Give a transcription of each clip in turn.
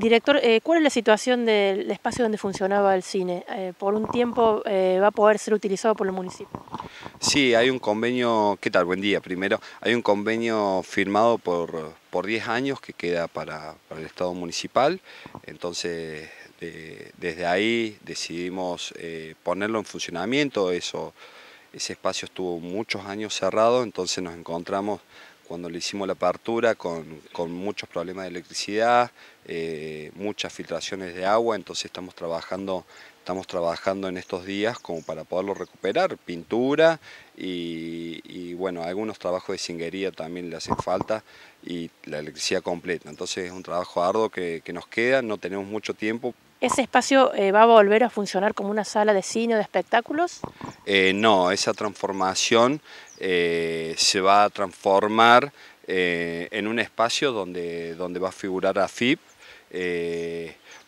Director, eh, ¿cuál es la situación del espacio donde funcionaba el cine? Eh, ¿Por un tiempo eh, va a poder ser utilizado por el municipio? Sí, hay un convenio, ¿qué tal? Buen día, primero. Hay un convenio firmado por, 10 años que queda para, el Estado municipal, entonces desde ahí decidimos ponerlo en funcionamiento, eso, ese espacio estuvo muchos años cerrado, entonces nos encontramos cuando le hicimos la apertura con, muchos problemas de electricidad, eh, muchas filtraciones de agua, entonces estamos trabajando, estamos trabajando en estos días como para poderlo recuperar, pintura y, bueno, algunos trabajos de cingería también le hacen falta y la electricidad completa, entonces es un trabajo arduo que, que nos queda, no tenemos mucho tiempo ¿Ese espacio eh, va a volver a funcionar como una sala de cine o de espectáculos? Eh, no, esa transformación eh, se va a transformar en un espacio donde, donde va a figurar AFIP,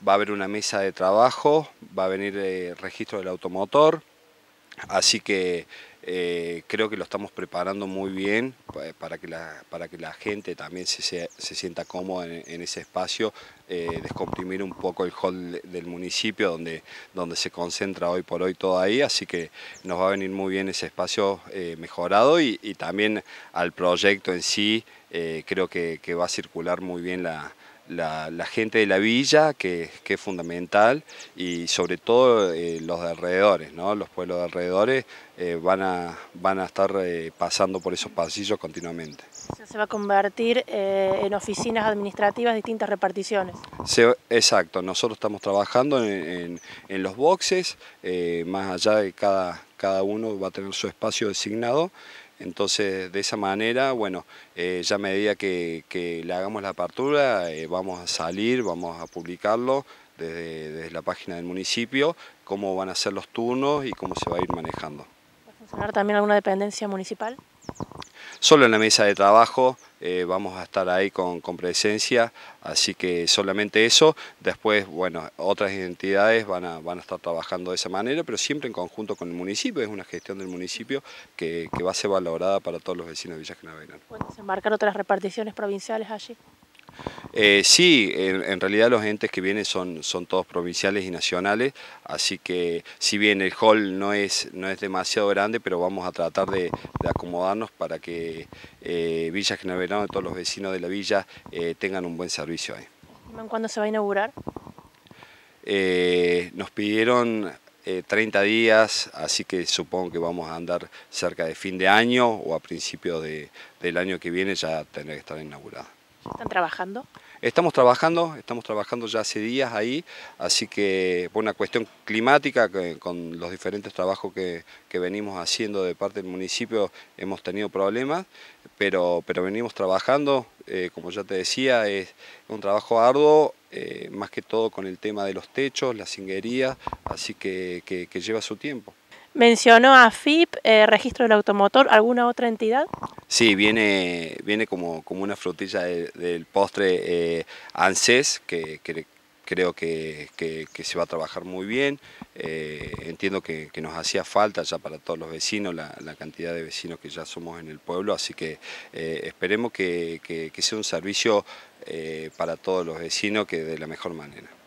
va a haber una mesa de trabajo, va a venir el registro del automotor, Así que eh, creo que lo estamos preparando muy bien eh, para que la, gente también se, sienta cómoda en, ese espacio, eh, descomprimir un poco el hall del municipio donde, donde se concentra hoy por hoy todo ahí, así que nos va a venir muy bien ese espacio mejorado y, también al proyecto en sí creo que va a circular muy bien la, la, gente de la villa, que, es fundamental, y sobre todo eh, los de alrededores, los pueblos de alrededores eh, van, a, van a estar eh, pasando por esos pasillos continuamente. Se va a convertir en oficinas administrativas distintas reparticiones. exacto, nosotros estamos trabajando en, los boxes, más allá de cada, cada uno va a tener su espacio designado. Entonces, de esa manera, bueno, eh, ya a medida que, le hagamos la apertura, eh, vamos a salir, vamos a publicarlo desde, desde, la página del municipio, cómo van a ser los turnos y cómo se va a ir manejando. ¿Va a funcionar también alguna dependencia municipal? solo en la mesa de trabajo. Eh, vamos a estar ahí con, presencia, así que solamente eso. Después, bueno, otras entidades van a, van a estar trabajando de esa manera, pero siempre en conjunto con el municipio, es una gestión del municipio que, va a ser valorada para todos los vecinos de Villa Genavera. Se otras reparticiones provinciales allí? Eh, sí, en, realidad los entes que vienen son, son todos provinciales y nacionales, así que si bien el hall no es, no es demasiado grande, pero vamos a tratar de, acomodarnos para que Villas eh, Villa General Verano y todos los vecinos de la villa eh, tengan un buen servicio ahí. ¿Cuándo se va a inaugurar? nos pidieron 30 días, así que supongo que vamos a andar cerca de fin de año o a principios del año que viene ya tendrá que estar inaugurada. ¿Están trabajando? Estamos trabajando, estamos trabajando ya hace días ahí, así que por una cuestión climática, con los diferentes trabajos que, venimos haciendo de parte del municipio, hemos tenido problemas, pero, pero venimos trabajando, eh, como ya te decía, es un trabajo arduo, eh, más que todo con el tema de los techos, la cingería, así que lleva su tiempo. Mencionó a FIP, eh, registro del automotor, ¿alguna otra entidad? Sí, viene, viene como, como una frutilla del postre eh, ANSES, que, creo que, se va a trabajar muy bien. Eh, entiendo que, nos hacía falta ya para todos los vecinos, la, cantidad de vecinos que ya somos en el pueblo, así que eh, esperemos que, sea un servicio para todos los vecinos que de la mejor manera.